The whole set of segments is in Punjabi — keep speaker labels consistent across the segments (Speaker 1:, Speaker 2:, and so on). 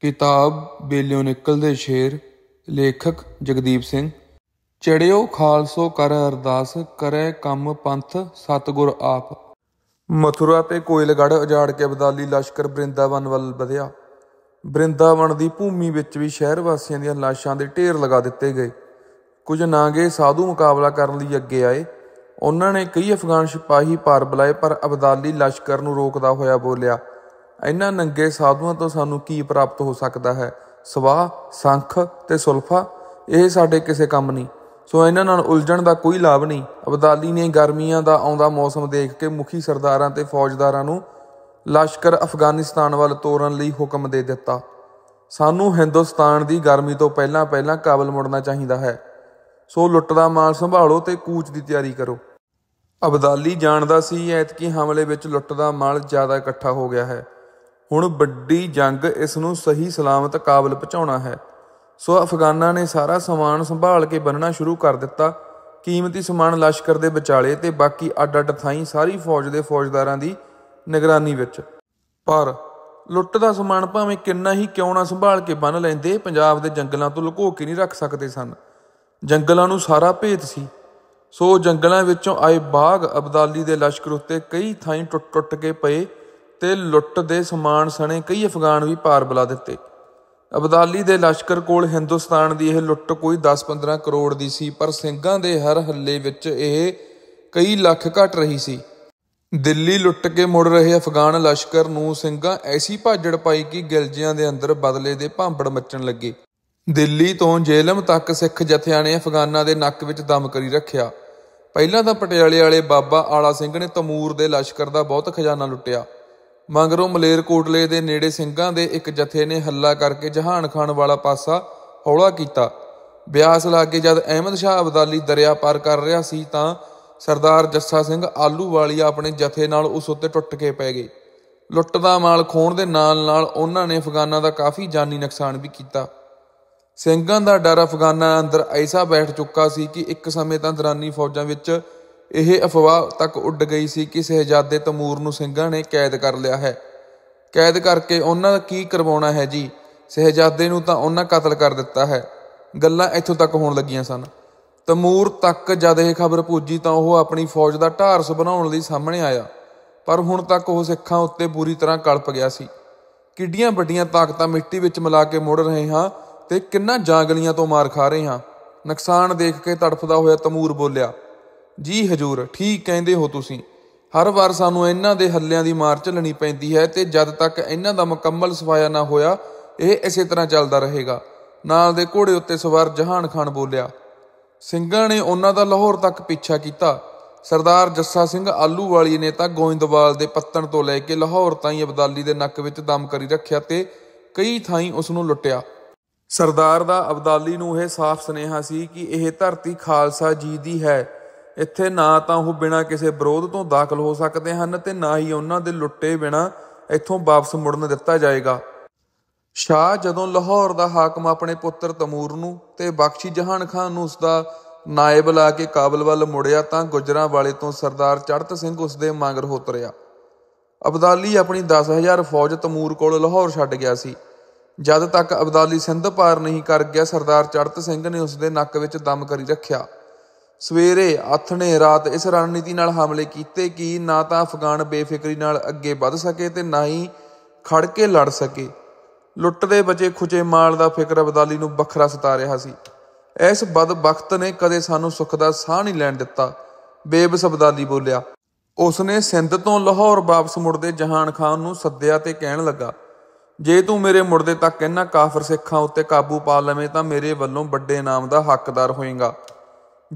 Speaker 1: ਕਿਤਾਬ ਬੇਲਿਓ ਨਿਕਲਦੇ ਸ਼ੇਰ ਲੇਖਕ ਜਗਦੀਪ ਸਿੰਘ ਚੜਿਓ ਖਾਲਸੋ ਕਰ ਅਰਦਾਸ ਕਰੇ ਕੰਮ ਪੰਥ ਸਤਗੁਰ ਆਪ ਮਥੁਰਾ ਤੇ ਕੋਇਲਗੜ ਉਜਾੜ ਕੇ ਅਬਦਾਲੀ ਲਸ਼ਕਰ ਬ੍ਰਿੰਦਾਵਨ ਵੱਲ ਵਧਿਆ ਬ੍ਰਿੰਦਾਵਨ ਦੀ ਭੂਮੀ ਵਿੱਚ ਵੀ ਸ਼ਹਿਰ ਵਾਸੀਆਂ ਦੀਆਂ ਲਾਸ਼ਾਂ ਦੇ ਢੇਰ ਲਗਾ ਦਿੱਤੇ ਗਏ ਕੁਝ ਨਾਗੇ ਸਾਧੂ ਮੁਕਾਬਲਾ ਕਰਨ ਲਈ ਅੱਗੇ ਆਏ ਉਹਨਾਂ ਨੇ ਕਈ ਅਫਗਾਨ ਸਿਪਾਹੀ ਪਾਰ ਬੁਲਾਏ ਪਰ ਅਬਦਾਲੀ ਲਸ਼ਕਰ ਨੂੰ ਰੋਕਦਾ ਹੋਇਆ ਬੋਲਿਆ ਇਹਨਾਂ ਨੰਗੇ ਸਾਧੂਆਂ ਤੋਂ ਸਾਨੂੰ ਕੀ ਪ੍ਰਾਪਤ ਹੋ ਸਕਦਾ ਹੈ ਸਵਾ ਸੰਖ ਤੇ ਸੁਲਫਾ ਇਹ ਸਾਡੇ ਕਿਸੇ ਕੰਮ ਨਹੀਂ ਸੋ ਇਹਨਾਂ ਨਾਲ ਉਲਝਣ ਦਾ ਕੋਈ ਲਾਭ ਨਹੀਂ ਅਬਦਾਲੀ ਨੇ ਗਰਮੀਆਂ ਦਾ ਆਉਂਦਾ ਮੌਸਮ ਦੇਖ ਕੇ ਮੁਖੀ ਸਰਦਾਰਾਂ ਤੇ ਫੌਜਦਾਰਾਂ ਨੂੰ ਲਸ਼ਕਰ ਅਫਗਾਨਿਸਤਾਨ ਵੱਲ ਤੋਰਨ ਲਈ ਹੁਕਮ ਦੇ ਦਿੱਤਾ ਸਾਨੂੰ ਹਿੰਦੁਸਤਾਨ ਦੀ ਗਰਮੀ ਤੋਂ ਪਹਿਲਾਂ ਪਹਿਲਾਂ ਕਾਬਲ ਮੁੜਨਾ ਚਾਹੀਦਾ ਹੈ ਸੋ ਲੁੱਟ ਦਾ ਮਾਲ ਸੰਭਾਲੋ ਤੇ ਕੂਚ ਦੀ ਤਿਆਰੀ ਕਰੋ ਅਬਦਾਲੀ ਜਾਣਦਾ ਸੀ ਐਤਕੀ ਹਮਲੇ ਵਿੱਚ ਲੁੱਟ ਦਾ ਮਾਲ ਜ਼ਿਆਦਾ ਇਕੱਠਾ ਹੋ ਗਿਆ ਹੈ ਹੁਣ ਵੱਡੀ ਜੰਗ ਇਸ ਨੂੰ ਸਹੀ ਸਲਾਮਤ ਕਾਬਲ ਪਹੁੰਚਾਉਣਾ ਹੈ ਸੋ ਅਫਗਾਨਾਂ ਨੇ ਸਾਰਾ ਸਮਾਨ ਸੰਭਾਲ ਕੇ ਬੰਨਣਾ ਸ਼ੁਰੂ ਕਰ ਦਿੱਤਾ ਕੀਮਤੀ ਸਮਾਨ ਲਸ਼ਕਰ ਦੇ ਵਿਚਾਲੇ ਤੇ ਬਾਕੀ ਅੱਡ-ਅੱਡ ਥਾਈਂ ਸਾਰੀ ਫੌਜ ਦੇ ਫੌਜਦਾਰਾਂ ਦੀ ਨਿਗਰਾਨੀ ਵਿੱਚ ਪਰ ਲੁੱਟ ਦਾ ਸਮਾਨ ਭਾਵੇਂ ਕਿੰਨਾ ਹੀ ਕਿਉਂ ਨਾ ਸੰਭਾਲ ਕੇ ਬੰਨ ਲੈਂਦੇ ਪੰਜਾਬ ਦੇ ਜੰਗਲਾਂ ਤੋਂ ਲੁਕੋ ਕੇ ਨਹੀਂ ਰੱਖ ਸਕਦੇ ਸਨ ਜੰਗਲਾਂ ਨੂੰ ਸਾਰਾ ਭੇਤ ਸੀ ਸੋ ਜੰਗਲਾਂ ਵਿੱਚੋਂ ਆਏ ਬਾਗ ਅਬਦਾਲੀ ਦੇ ਲਸ਼ਕਰ ਉੱਤੇ ਕਈ ਥਾਈਂ ਟੁੱਟ-ਟੁੱਟ ਕੇ ਪਏ ਤੇ ਲੁੱਟ ਦੇ ਸਮਾਨ ਸਣੇ ਕਈ ਅਫਗਾਨ ਵੀ ਪਾਰ ਬੁਲਾ ਦਿੱਤੇ ਅਬਦਾਲੀ ਦੇ ਲਸ਼ਕਰ ਕੋਲ ਹਿੰਦੁਸਤਾਨ ਦੀ ਇਹ ਲੁੱਟ ਕੋਈ 10-15 ਕਰੋੜ ਦੀ ਸੀ ਪਰ ਸਿੰਘਾਂ ਦੇ ਹਰ ਹੱਲੇ ਵਿੱਚ ਇਹ ਕਈ ਲੱਖ ਘਟ ਰਹੀ ਸੀ ਦਿੱਲੀ ਲੁੱਟ ਕੇ ਮੁੜ ਰਹੇ ਅਫਗਾਨ ਲਸ਼ਕਰ ਨੂੰ ਸਿੰਘਾਂ ਐਸੀ ਭਾਜੜ ਪਾਈ ਕਿ ਗਿਲਜਿਆਂ ਦੇ ਅੰਦਰ ਬਦਲੇ ਦੇ ਭਾਂਬੜ ਮੱਚਣ ਲੱਗੇ ਦਿੱਲੀ ਤੋਂ ਜੇਲਮ ਤੱਕ ਸਿੱਖ ਜਥਿਆਂ ਨੇ ਅਫਗਾਨਾਂ ਦੇ ਨੱਕ ਵਿੱਚ ਦਮ ਕਰੀ ਰੱਖਿਆ ਪਹਿਲਾਂ ਤਾਂ ਪਟਿਆਲੇ ਵਾਲੇ ਬਾਬਾ ਆਲਾ ਸਿੰਘ ਨੇ ਤਮੂਰ ਦੇ ਲਸ਼ਕਰ ਦਾ ਬਹੁਤ ਖਜ਼ਾਨਾ ਲੁੱਟਿਆ ਮੰਗਰੋਂ ਮਲੇਰਕੋਟਲੇ ਦੇ ਨੇੜੇ ਸਿੰਘਾਂ ਦੇ ਇੱਕ ਜਥੇ ਨੇ ਹੱਲਾ ਕਰਕੇ ਜਹਾਨ ਖਾਨ ਵਾਲਾ ਪਾਸਾ ਹੌਲਾ ਕੀਤਾ ਬਿਆਸ ਲਾਗੇ ਜਦ ਅਹਿਮਦ ਸ਼ਾਹ ਅਬਦਾਲੀ ਦਰਿਆ ਪਾਰ ਕਰ ਰਿਹਾ ਸੀ ਤਾਂ ਸਰਦਾਰ ਜੱਸਾ ਸਿੰਘ ਆਲੂ ਵਾਲੀ ਆਪਣੇ ਜਥੇ ਨਾਲ ਉਸ ਉੱਤੇ ਟੁੱਟ ਕੇ ਪੈ ਗਏ ਲੁੱਟ ਦਾ ਮਾਲ ਖੋਣ ਦੇ ਨਾਲ ਨਾਲ ਉਹਨਾਂ ਨੇ ਅਫਗਾਨਾਂ ਦਾ ਕਾਫੀ ਜਾਨੀ ਨੁਕਸਾਨ ਵੀ ਕੀਤਾ ਸਿੰਘਾਂ ਦਾ ਡਰ ਅਫਗਾਨਾਂ ਅੰਦਰ ਐਸਾ ਬੈਠ ਚੁੱਕਾ ਸੀ ਕਿ ਇੱਕ ਸਮੇਂ ਤਾਂ ਦਰਾਨੀ ਫੌਜਾਂ ਵਿੱਚ ਇਹ ਅਫਵਾਹ ਤੱਕ ਉੱਡ ਗਈ ਸੀ ਕਿ ਸਹਿਜਾਦੇ ਤਮੂਰ ਨੂੰ ਸਿੰਘਾਂ ਨੇ ਕੈਦ ਕਰ ਲਿਆ ਹੈ ਕੈਦ ਕਰਕੇ ਉਹਨਾਂ ਕੀ ਕਰਵਾਉਣਾ ਹੈ ਜੀ ਸਹਿਜਾਦੇ ਨੂੰ ਤਾਂ ਉਹਨਾਂ ਕਤਲ ਕਰ ਦਿੱਤਾ ਹੈ ਗੱਲਾਂ ਇੱਥੋਂ ਤੱਕ ਹੋਣ ਲੱਗੀਆਂ ਸਨ ਤਮੂਰ ਤੱਕ ਜਦ ਇਹ ਖਬਰ ਪੁੱਜੀ ਤਾਂ ਉਹ ਆਪਣੀ ਫੌਜ ਦਾ ਢਾਰਸ ਬਣਾਉਣ ਲਈ ਸਾਹਮਣੇ ਆਇਆ ਪਰ ਹੁਣ ਤੱਕ ਉਹ ਸਿੱਖਾਂ ਉੱਤੇ ਪੂਰੀ ਤਰ੍ਹਾਂ ਕਲਪ ਗਿਆ ਸੀ ਕਿੱਡੀਆਂ ਵੱਡੀਆਂ ਤਾਕਤਾਂ ਮਿੱਟੀ ਵਿੱਚ ਮਿਲਾ ਕੇ ਮੋੜ ਰਹੇ ਹਾਂ ਤੇ ਕਿੰਨਾ ਜਾਂਗਲੀਆਂ ਤੋਂ ਮਾਰ ਖਾ ਰਹੇ ਹਾਂ ਨੁਕਸਾਨ ਦੇਖ ਕੇ ਤੜਫਦਾ ਹੋਇਆ ਤਮੂਰ ਬੋਲਿਆ ਜੀ ਹਜੂਰ ਠੀਕ ਕਹਿੰਦੇ ਹੋ ਤੁਸੀਂ ਹਰ ਵਾਰ ਸਾਨੂੰ ਇਹਨਾਂ ਦੇ ਹੱਲਿਆਂ ਦੀ ਮਾਰ ਚੱਲਣੀ ਪੈਂਦੀ ਹੈ ਤੇ ਜਦ ਤੱਕ ਇਹਨਾਂ ਦਾ ਮੁਕੰਮਲ ਸਫਾਇਆ ਨਾ ਹੋਇਆ ਇਹ ਇਸੇ ਤਰ੍ਹਾਂ ਚੱਲਦਾ ਰਹੇਗਾ ਨਾਲ ਦੇ ਘੋੜੇ ਉੱਤੇ ਸਵਾਰ ਜਹਾਨ ਖਾਨ ਬੋਲਿਆ ਸਿੰਘਾਂ ਨੇ ਉਹਨਾਂ ਦਾ ਲਾਹੌਰ ਤੱਕ ਪਿੱਛਾ ਕੀਤਾ ਸਰਦਾਰ ਜੱਸਾ ਸਿੰਘ ਆਲੂਵਾਲੀ ਨੇ ਤਾਂ ਗੋਇੰਦਵਾਲ ਦੇ ਪੱਤਣ ਤੋਂ ਲੈ ਕੇ ਲਾਹੌਰ ਤਾਈਂ ਅਬਦਾਲੀ ਦੇ ਨੱਕ ਵਿੱਚ ਦਮ ਕਰੀ ਰੱਖਿਆ ਤੇ ਕਈ ਥਾਈਂ ਉਸ ਨੂੰ ਲੁੱਟਿਆ ਸਰਦਾਰ ਦਾ ਅਬਦਾਲੀ ਨੂੰ ਇਹ ਸਾਫ਼ ਸੁਨੇਹਾ ਸੀ ਕਿ ਇਹ ਧਰਤੀ ਖਾਲਸਾ ਜੀ ਦੀ ਹੈ ਇੱਥੇ ਨਾ ਤਾਂ ਉਹ ਬਿਨਾ ਕਿਸੇ ਵਿਰੋਧ ਤੋਂ ਦਾਖਲ ਹੋ ਸਕਦੇ ਹਨ ਤੇ ਨਾ ਹੀ ਉਹਨਾਂ ਦੇ ਲੁੱਟੇ ਬਿਨਾ ਇੱਥੋਂ ਵਾਪਸ ਮੁੜਨ ਦਿੱਤਾ ਜਾਏਗਾ ਸ਼ਾਹ ਜਦੋਂ ਲਾਹੌਰ ਦਾ ਹਾਕਮ ਆਪਣੇ ਪੁੱਤਰ ਤਮੂਰ ਨੂੰ ਤੇ ਬਖਸ਼ੀ ਜਹਾਨ ਖਾਨ ਨੂੰ ਉਸ ਦਾ ਨਾਇਬ ਲਾ ਕੇ ਕਾਬਲ ਵੱਲ ਮੁੜਿਆ ਤਾਂ ਗੁਜਰਾਂ ਵਾਲੇ ਤੋਂ ਸਰਦਾਰ ਚੜਤ ਸਿੰਘ ਉਸ ਦੇ ਮੰਗਰ ਹੋਤਰਿਆ ਅਬਦਾਲੀ ਆਪਣੀ 10000 ਫੌਜ ਤਮੂਰ ਕੋਲ ਲਾਹੌਰ ਛੱਡ ਗਿਆ ਸੀ ਜਦ ਤੱਕ ਅਬਦਾਲੀ ਸਿੰਧ ਪਾਰ ਨਹੀਂ ਕਰ ਗਿਆ ਸਰਦਾਰ ਚੜਤ ਸਿੰਘ ਨੇ ਉਸ ਦੇ ਨੱਕ ਵਿੱਚ ਦਮ ਕਰੀ ਰੱਖਿਆ ਸਵੇਰੇ ਆਥਣੇ ਰਾਤ ਇਸ ਰਣਨੀਤੀ ਨਾਲ ਹਮਲੇ ਕੀਤੇ ਕਿ ਨਾ ਤਾਂ ਅਫਗਾਨ ਬੇਫਿਕਰੀ ਨਾਲ ਅੱਗੇ ਵੱਧ ਸਕੇ ਤੇ ਨਾ ਹੀ ਖੜ ਕੇ ਲੜ ਸਕੇ ਲੁੱਟ ਦੇ ਬਚੇ ਖੁਚੇ ਮਾਲ ਦਾ ਫਿਕਰ ਅਬਦਾਲੀ ਨੂੰ ਵੱਖਰਾ ਸਤਾ ਰਿਹਾ ਸੀ ਇਸ ਬਦਬਖਤ ਨੇ ਕਦੇ ਸਾਨੂੰ ਸੁੱਖ ਦਾ ਸਾਹ ਨਹੀਂ ਲੈਣ ਦਿੱਤਾ ਬੇਬਸ ਅਬਦਾਲੀ ਬੋਲਿਆ ਉਸਨੇ ਸਿੰਧ ਤੋਂ ਲਾਹੌਰ ਵਾਪਸ ਮੁੜਦੇ ਜਹਾਨ ਖਾਨ ਨੂੰ ਸੱਦਿਆ ਤੇ ਕਹਿਣ ਲੱਗਾ ਜੇ ਤੂੰ ਮੇਰੇ ਮੁੜਦੇ ਤੱਕ ਇਹਨਾਂ ਕਾਫਰ ਸਿੱਖਾਂ ਉੱਤੇ ਕਾਬੂ ਪਾ ਲਵੇਂ ਤਾਂ ਮੇਰੇ ਵੱਲੋਂ ਵੱਡੇ ਨਾਮ ਦਾ ਹੱਕਦਾਰ ਹੋਏਗਾ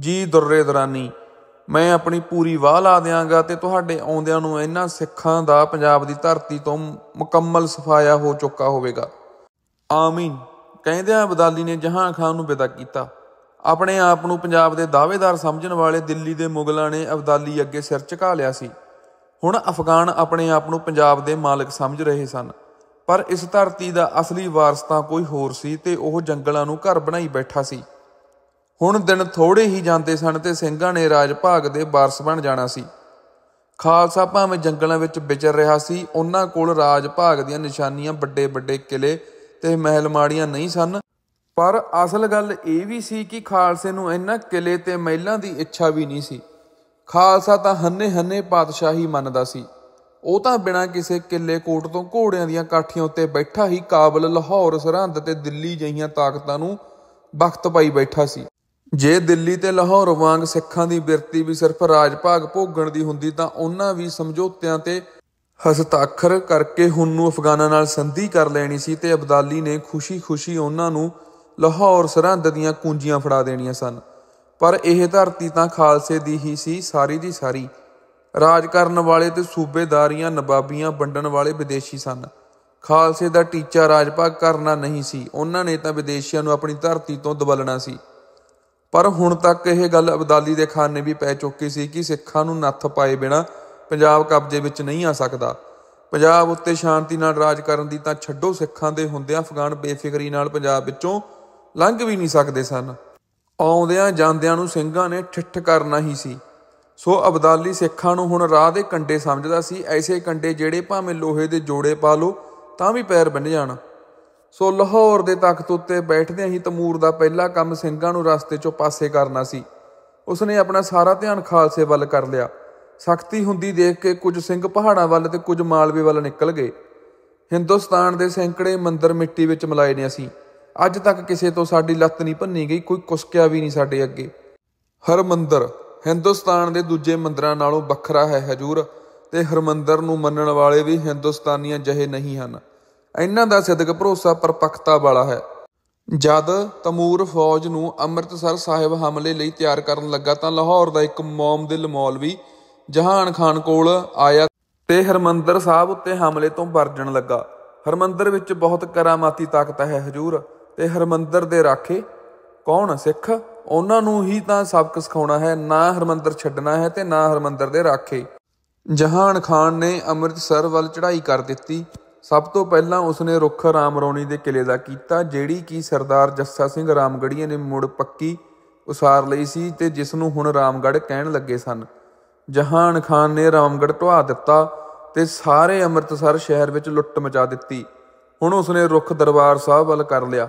Speaker 1: ਜੀ ਦੁਰਰੇ ਦਰਾਨੀ ਮੈਂ ਆਪਣੀ ਪੂਰੀ ਵਾਹ ਲਾ ਦਿਆਂਗਾ ਤੇ ਤੁਹਾਡੇ ਆਉਂਦਿਆਂ ਨੂੰ ਇਹਨਾਂ ਸਿੱਖਾਂ ਦਾ ਪੰਜਾਬ ਦੀ ਧਰਤੀ ਤੋਂ ਮੁਕੰਮਲ ਸਫਾਇਆ ਹੋ ਚੁੱਕਾ ਹੋਵੇਗਾ ਆਮੀਨ ਕਹਿੰਦਿਆਂ ਅਬਦਾਲੀ ਨੇ ਜਹਾਂ ਖਾਨ ਨੂੰ ਵਿਦਾ ਕੀਤਾ ਆਪਣੇ ਆਪ ਨੂੰ ਪੰਜਾਬ ਦੇ ਦਾਅਵੇਦਾਰ ਸਮਝਣ ਵਾਲੇ ਦਿੱਲੀ ਦੇ ਮੁਗਲਾਂ ਨੇ ਅਬਦਾਲੀ ਅੱਗੇ ਸਿਰ ਝੁਕਾ ਲਿਆ ਸੀ ਹੁਣ ਅਫਗਾਨ ਆਪਣੇ ਆਪ ਨੂੰ ਪੰਜਾਬ ਦੇ ਮਾਲਕ ਸਮਝ ਰਹੇ ਸਨ ਪਰ ਇਸ ਧਰਤੀ ਦਾ ਅਸਲੀ ਵਾਰਸ ਤਾਂ ਕੋਈ ਹੋਰ ਸੀ ਤੇ ਉਹ ਜੰਗਲਾਂ ਨੂੰ ਘਰ ਬਣਾਈ ਬੈਠਾ ਸੀ ਹੁਣ ਦਿਨ ਥੋੜੇ ਹੀ ਜਾਂਦੇ ਸਨ ਤੇ ਸਿੰਘਾਂ ਨੇ ਰਾਜ ਭਾਗ ਦੇ ਵਾਰਸ ਬਣ ਜਾਣਾ ਸੀ ਖਾਲਸਾ ਭਾਵੇਂ ਜੰਗਲਾਂ ਵਿੱਚ ਵਿਚਰ ਰਿਹਾ ਸੀ ਉਹਨਾਂ ਕੋਲ ਰਾਜ ਭਾਗ ਦੀਆਂ ਨਿਸ਼ਾਨੀਆਂ ਵੱਡੇ-ਵੱਡੇ ਕਿਲੇ ਤੇ ਮਹਿਲ ਮਾੜੀਆਂ ਨਹੀਂ ਸਨ ਪਰ ਅਸਲ ਗੱਲ ਇਹ ਵੀ ਸੀ ਕਿ ਖਾਲਸੇ ਨੂੰ ਇਹਨਾਂ ਕਿਲੇ ਤੇ ਮਹਿਲਾਂ ਦੀ ਇੱਛਾ ਵੀ ਨਹੀਂ ਸੀ ਖਾਲਸਾ ਤਾਂ ਹੰਨੇ-ਹੰਨੇ ਪਾਤਸ਼ਾਹੀ ਮੰਨਦਾ ਸੀ ਉਹ ਤਾਂ ਬਿਨਾਂ ਕਿਸੇ ਕਿੱਲੇ ਕੋਟ ਤੋਂ ਘੋੜਿਆਂ ਦੀਆਂ ਕਾਠੀਆਂ ਉੱਤੇ ਬੈਠਾ ਹੀ ਕਾਬਲ ਲਾਹੌਰ ਸਰਹੰਦ ਤੇ ਦਿੱਲੀ ਜਈਆਂ ਤਾਕਤਾਂ ਨੂੰ ਵਕਤ ਪਾਈ ਬੈਠਾ ਸੀ ਜੇ ਦਿੱਲੀ ਤੇ ਲਾਹੌਰ ਵਾਂਗ ਸਿੱਖਾਂ ਦੀ ਬਿਰਤੀ ਵੀ ਸਿਰਫ ਰਾਜ ਭਾਗ ਭੋਗਣ ਦੀ ਹੁੰਦੀ ਤਾਂ ਉਹਨਾਂ ਵੀ ਸਮਝੌਤਿਆਂ ਤੇ ਹਸਤਾਖਰ ਕਰਕੇ ਹੁਣ ਨੂੰ ਅਫਗਾਨਾਂ ਨਾਲ ਸੰਧੀ ਕਰ ਲੈਣੀ ਸੀ ਤੇ ਅਬਦਾਲੀ ਨੇ ਖੁਸ਼ੀ-ਖੁਸ਼ੀ ਉਹਨਾਂ ਨੂੰ ਲਾਹੌਰ ਸਰਹੰਦ ਦੀਆਂ ਕੁੰਜੀਆਂ ਫੜਾ ਦੇਣੀਆਂ ਸਨ ਪਰ ਇਹ ਧਰਤੀ ਤਾਂ ਖਾਲਸੇ ਦੀ ਹੀ ਸੀ ਸਾਰੀ ਦੀ ਸਾਰੀ ਰਾਜ ਕਰਨ ਵਾਲੇ ਤੇ ਸੂਬੇਦਾਰੀਆਂ ਨਵਾਬੀਆਂ ਵੰਡਣ ਵਾਲੇ ਵਿਦੇਸ਼ੀ ਸਨ ਖਾਲਸੇ ਦਾ ਟੀਚਾ ਰਾਜ ਭਾਗ ਕਰਨਾ ਨਹੀਂ ਸੀ ਉਹਨਾਂ ਨੇ ਤਾਂ ਵਿਦੇਸ਼ੀਆਂ ਨੂੰ ਆਪਣੀ ਧਰਤੀ ਤੋਂ ਦਬਲਣਾ ਸੀ ਪਰ ਹੁਣ ਤੱਕ ਇਹ ਗੱਲ ਅਬਦਾਲੀ ਦੇ ਖਾਨੇ ਵੀ ਪੈ ਚੁੱਕੀ ਸੀ ਕਿ ਸਿੱਖਾਂ ਨੂੰ ਨੱਥ ਪਾਏ ਬਿਨਾ ਪੰਜਾਬ ਕਬਜ਼ੇ ਵਿੱਚ ਨਹੀਂ ਆ ਸਕਦਾ ਪੰਜਾਬ ਉੱਤੇ ਸ਼ਾਂਤੀ ਨਾਲ ਰਾਜ ਕਰਨ ਦੀ ਤਾਂ ਛੱਡੋ ਸਿੱਖਾਂ ਦੇ ਹੁੰਦਿਆਂ ਅਫਗਾਨ ਬੇਫਿਕਰੀ ਨਾਲ ਪੰਜਾਬ ਵਿੱਚੋਂ ਲੰਘ ਵੀ ਨਹੀਂ ਸਕਦੇ ਸਨ ਆਉਂਦਿਆਂ ਜਾਂਦਿਆਂ ਨੂੰ ਸਿੰਘਾਂ ਨੇ ਠਿੱਠ ਕਰਨਾ ਹੀ ਸੀ ਸੋ ਅਬਦਾਲੀ ਸਿੱਖਾਂ ਨੂੰ ਹੁਣ ਰਾਹ ਦੇ ਕੰਡੇ ਸਮਝਦਾ ਸੀ ਐਸੇ ਕੰਡੇ ਜਿਹੜੇ ਭਾਵੇਂ ਲੋਹੇ ਦੇ ਜੋੜੇ ਪਾ ਲੋ ਤਾਂ ਵੀ ਪੈਰ ਬੰਨ ਜਾਣ ਸੋ ਲਾਹੌਰ ਦੇ ਤਖਤ ਉੱਤੇ ਬੈਠਦੇ ਹੀ ਤਮੂਰ ਦਾ ਪਹਿਲਾ ਕੰਮ ਸਿੰਘਾਂ ਨੂੰ ਰਸਤੇ 'ਚੋਂ ਪਾਸੇ ਕਰਨਾ ਸੀ ਉਸਨੇ ਆਪਣਾ ਸਾਰਾ ਧਿਆਨ ਖਾਲਸੇ ਵੱਲ ਕਰ ਲਿਆ ਸਖਤੀ ਹੁੰਦੀ ਦੇਖ ਕੇ ਕੁਝ ਸਿੰਘ ਪਹਾੜਾਂ ਵੱਲ ਤੇ ਕੁਝ ਮਾਲਵੇ ਵੱਲ ਨਿਕਲ ਗਏ ਹਿੰਦੁਸਤਾਨ ਦੇ ਸੈਂਕੜੇ ਮੰਦਰ ਮਿੱਟੀ ਵਿੱਚ ਮਲਾਏ ਨੇ ਅਸੀਂ ਅੱਜ ਤੱਕ ਕਿਸੇ ਤੋਂ ਸਾਡੀ ਲੱਤ ਨਹੀਂ ਭੰਨੀ ਗਈ ਕੋਈ ਕੁਸਕਿਆ ਵੀ ਨਹੀਂ ਸਾਡੇ ਅੱਗੇ ਹਰ ਮੰਦਰ ਹਿੰਦੁਸਤਾਨ ਦੇ ਦੂਜੇ ਮੰਦਰਾਂ ਨਾਲੋਂ ਵੱਖਰਾ ਹੈ ਹਜੂਰ ਤੇ ਹਰਮੰਦਰ ਨੂੰ ਮੰਨਣ ਵਾਲੇ ਵੀ ਹਿੰਦੁਸਤਾਨੀਆਂ ਜਹੇ ਨਹੀਂ ਹਨ ਇਹਨਾਂ ਦਾ ਸਿੱਧਕ ਭਰੋਸਾ ਪਰਪੱਕਤਾ ਵਾਲਾ ਹੈ ਜਦ ਤਮੂਰ ਫੌਜ ਨੂੰ ਅੰਮ੍ਰਿਤਸਰ ਸਾਹਿਬ ਹਮਲੇ ਲਈ ਤਿਆਰ ਕਰਨ ਲੱਗਾ ਤਾਂ ਲਾਹੌਰ ਦਾ ਇੱਕ ਮੌਮਦਿਲ ਮੌਲਵੀ ਜਹਾਨ ਖਾਨ ਕੋਲ ਆਇਆ ਤੇ ਹਰਮੰਦਰ ਸਾਹਿਬ ਉੱਤੇ ਹਮਲੇ ਤੋਂ ਵਰਜਣ ਲੱਗਾ ਹਰਮੰਦਰ ਵਿੱਚ ਬਹੁਤ ਕਰਾਮਾਤੀ ਤਾਕਤ ਹੈ ਹਜੂਰ ਤੇ ਹਰਮੰਦਰ ਦੇ ਰਾਖੇ ਕੌਣ ਸਿੱਖ ਉਹਨਾਂ ਨੂੰ ਹੀ ਤਾਂ ਸਬਕ ਸਿਖਾਉਣਾ ਹੈ ਨਾ ਹਰਮੰਦਰ ਛੱਡਣਾ ਹੈ ਤੇ ਨਾ ਹਰਮੰਦਰ ਦੇ ਰਾਖੇ ਜਹਾਨ ਖਾਨ ਨੇ ਅੰਮ੍ਰਿਤਸਰ ਵੱਲ ਚੜ੍ਹਾਈ ਕਰ ਦਿੱਤੀ ਸਭ ਤੋਂ ਪਹਿਲਾਂ ਉਸਨੇ ਰੁੱਖ ਰਾਮਰੌਣੀ ਦੇ ਕਿਲੇ ਦਾ ਕੀਤਾ ਜਿਹੜੀ ਕਿ ਸਰਦਾਰ ਜੱਸਾ ਸਿੰਘ ਰਾਮਗੜੀਆਂ ਨੇ ਮੁੜ ਪੱਕੀ ਉਸਾਰ ਲਈ ਸੀ ਤੇ ਜਿਸ ਨੂੰ ਹੁਣ ਰਾਮਗੜ ਕਹਿਣ ਲੱਗੇ ਸਨ ਜਹਾਨ ਖਾਨ ਨੇ ਰਾਮਗੜ ਢਵਾ ਦਿੱਤਾ ਤੇ ਸਾਰੇ ਅੰਮ੍ਰਿਤਸਰ ਸ਼ਹਿਰ ਵਿੱਚ ਲੁੱਟ ਮਚਾ ਦਿੱਤੀ ਹੁਣ ਉਸਨੇ ਰੁੱਖ ਦਰਬਾਰ ਸਾਹਿਬ ਵੱਲ ਕਰ ਲਿਆ